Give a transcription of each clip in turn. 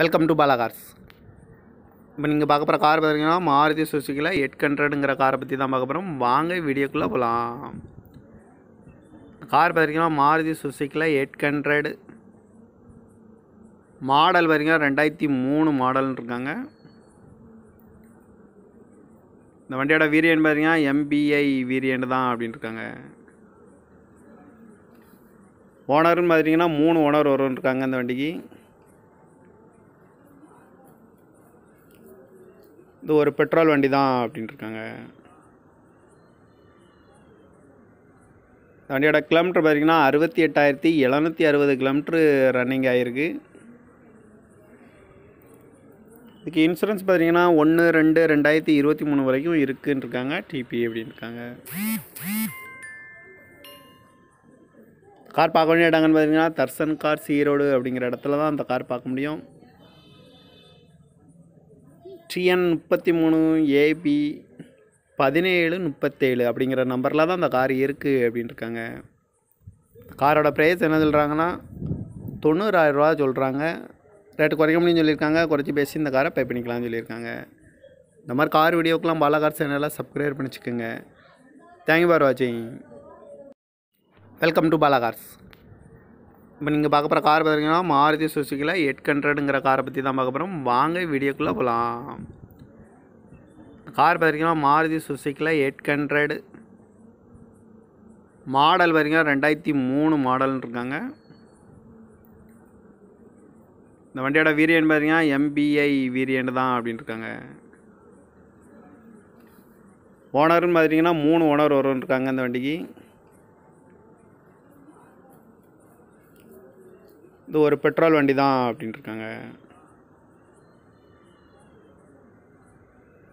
welcome to Bala cars இப்போ நீங்கள் பார்க்க போகிற கார் பார்த்தீங்கன்னா மாருதி சுசுக்கியில் எட் ஹண்ட்ரடுங்கிற காரை பற்றி தான் பார்க்க போகிறோம் வாங்க வீடியோக்குள்ளே போகலாம் கார் பார்த்தீங்கன்னா மாருதி சுசுக்கியில் எட் ஹண்ட்ரடு மாடல் பார்த்தீங்கன்னா ரெண்டாயிரத்தி மூணு மாடல்னு இருக்காங்க இந்த வண்டியோட வீரியன் பார்த்தீங்கன்னா எம்பிஐ வீரியன் தான் அப்படின்னு இருக்காங்க ஓனர்னு பார்த்தீங்கன்னா மூணு ஓனர் வரும்னு இருக்காங்க இந்த வண்டிக்கு இது ஒரு பெட்ரோல் வண்டி தான் இருக்காங்க வண்டியோட கிலோமீட்டர் பார்த்திங்கன்னா அறுபத்தி எட்டாயிரத்தி எழுநூற்றி அறுபது கிலோமீட்ரு ரன்னிங் ஆகிருக்கு இதுக்கு இன்சூரன்ஸ் பார்த்தீங்கன்னா ஒன்று ரெண்டு ரெண்டாயிரத்தி இருபத்தி மூணு வரைக்கும் இருக்குன்னு இருக்காங்க டிபி அப்படின்னு இருக்காங்க கார் பார்க்க வேண்டிய இடங்கன்னு பார்த்தீங்கன்னா தர்சன் கார் சீரோடு அப்படிங்கிற இடத்துல தான் அந்த கார் பார்க்க முடியும் டிஎன் முப்பத்தி மூணு ஏபி பதினேழு முப்பத்தேழு அப்படிங்கிற நம்பரில் தான் அந்த கார் இருக்குது அப்படின்ட்டுருக்காங்க காரோட ப்ரைஸ் என்ன சொல்கிறாங்கன்னா தொண்ணூறாயிரம் ரூபா சொல்கிறாங்க ரேட்டு குறைக்க முடியும்னு சொல்லியிருக்காங்க குறைச்சி பேசி இந்த காரை பே பண்ணிக்கலாம்னு சொல்லியிருக்காங்க இந்த மாதிரி கார் வீடியோக்கெலாம் பாலா கார் சேனலில் சப்ஸ்கிரைப் பண்ணிச்சுக்கோங்க தேங்க்யூ ஃபார் வாட்சிங் வெல்கம் டு பாலா கார்ஸ் இப்போ நீங்கள் பார்க்க போகிற கார் பார்த்தீங்கன்னா மாருதி சுசுக்கியில் எட் ஹண்ட்ரடுங்கிற காரை பற்றி தான் பார்க்க போகிறோம் வாங்க வீடியோக்குள்ளே போகலாம் கார் பார்த்தீங்கன்னா மாருதி சுசுக்கியில் எட் ஹண்ட்ரடு மாடல் பார்த்தீங்கன்னா ரெண்டாயிரத்தி மூணு மாடல்னு இருக்காங்க இந்த வண்டியோட வீரியன் பார்த்தீங்கன்னா எம்பிஐ வீரியன் தான் அப்படின்னு இருக்காங்க ஓனர்னு பார்த்தீங்கன்னா மூணு ஓனர் வரும்னு இருக்காங்க இந்த வண்டிக்கு இது ஒரு பெட்ரோல் வண்டி தான் இருக்காங்க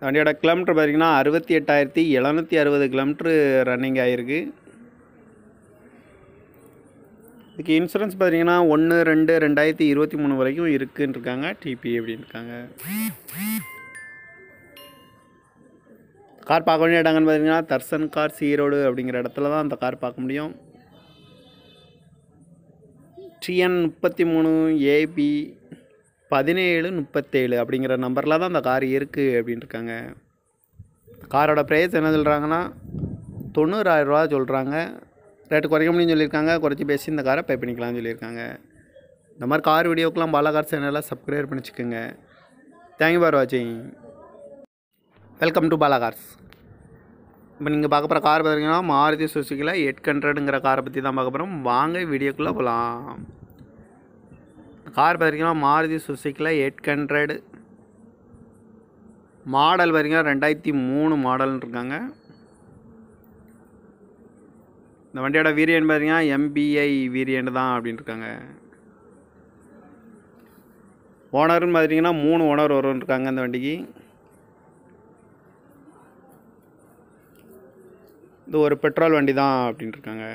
வண்டியோட கிலோமீட்டர் பார்த்திங்கன்னா அறுபத்தி எட்டாயிரத்தி எழுநூற்றி அறுபது கிலோமீட்ரு ரன்னிங் ஆகிருக்கு இதுக்கு இன்சூரன்ஸ் பார்த்தீங்கன்னா ஒன்று ரெண்டு ரெண்டாயிரத்தி இருபத்தி மூணு வரைக்கும் இருக்குன்னு இருக்காங்க டிபி அப்படின்னு இருக்காங்க கார் பார்க்க வேண்டிய இடங்கன்னு பார்த்தீங்கன்னா தர்சன் கார் சீரோடு அப்படிங்கிற இடத்துல தான் அந்த கார் பார்க்க முடியும் டிஎன் முப்பத்தி மூணு ஏபி பதினேழு முப்பத்தேழு அப்படிங்கிற நம்பரில் தான் அந்த கார் இருக்குது இருக்காங்க காரோட ப்ரைஸ் என்ன சொல்கிறாங்கன்னா ரூபா சொல்கிறாங்க ரேட்டு குறைக்க முடியும்னு சொல்லியிருக்காங்க குறைச்சி பேசி இந்த காரை பே பண்ணிக்கலாம்னு சொல்லியிருக்காங்க இந்த மாதிரி கார் வீடியோக்கெலாம் பாலாகார் சேனலாக சப்ஸ்கிரைப் பண்ணிச்சுக்கோங்க தேங்க்யூ ஃபார் வாட்சிங் வெல்கம் டு பாலாகார்ஸ் இப்போ நீங்கள் பார்க்க போகிற கார் பார்த்தீங்கன்னா மாருதி சுசுக்கியில் எட் ஹண்ட்ரடுங்கிற காரை பற்றி தான் பார்க்க போகிறோம் வாங்க வீடியோக்குள்ளே போகலாம் கார் பார்த்தீங்கன்னா மாருதி சுசுக்கியில் எயிட் ஹண்ட்ரடு மாடல் பார்த்தீங்கன்னா ரெண்டாயிரத்தி மூணு மாடல்னு இருக்காங்க இந்த வண்டியோட வீரியன் பார்த்தீங்கன்னா எம்பிஐ வீரியன் தான் அப்படின்னு இருக்காங்க ஓனர்னு பார்த்தீங்கன்னா மூணு ஓனர் வரும்னு இருக்காங்க இந்த வண்டிக்கு இது ஒரு பெட்ரோல் வண்டி தான் அப்படின்ட்டுருக்காங்க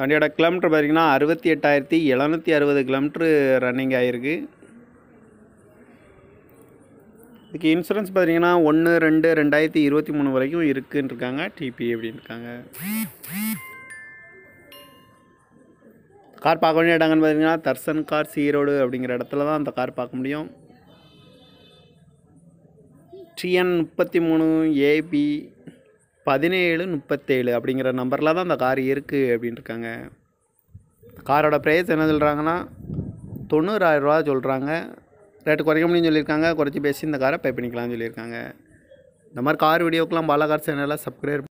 வண்டியோட கிலோமீட்டர் பார்த்திங்கன்னா அறுபத்தி எட்டாயிரத்தி எழுநூற்றி அறுபது கிலோமீட்ரு ரன்னிங் ஆகிருக்கு இதுக்கு இன்சூரன்ஸ் பார்த்தீங்கன்னா ஒன்று ரெண்டு ரெண்டாயிரத்தி இருபத்தி மூணு வரைக்கும் இருக்குன்னு இருக்காங்க டிபி அப்படின்னு இருக்காங்க கார் பார்க்க வேண்டிய இடங்கன்னு பார்த்தீங்கன்னா தர்சன் கார் சீரோடு அப்படிங்கிற இடத்துல தான் அந்த கார் பார்க்க முடியும் டிஎன் முப்பத்தி மூணு ஏபி பதினேழு முப்பத்தேழு அப்படிங்கிற நம்பரில் தான் அந்த கார் இருக்குது அப்படின்ட்டுருக்காங்க காரோட ப்ரைஸ் என்ன சொல்கிறாங்கன்னா தொண்ணூறாயிரம் ரூபா சொல்கிறாங்க ரேட்டு குறைக்க முடியும்னு சொல்லியிருக்காங்க குறைச்சி பேசி இந்த காரை பே பண்ணிக்கலாம்னு சொல்லியிருக்காங்க இந்த மாதிரி கார் வீடியோக்கெலாம் பாலகார் சேனலில் சப்ஸ்கிரைப்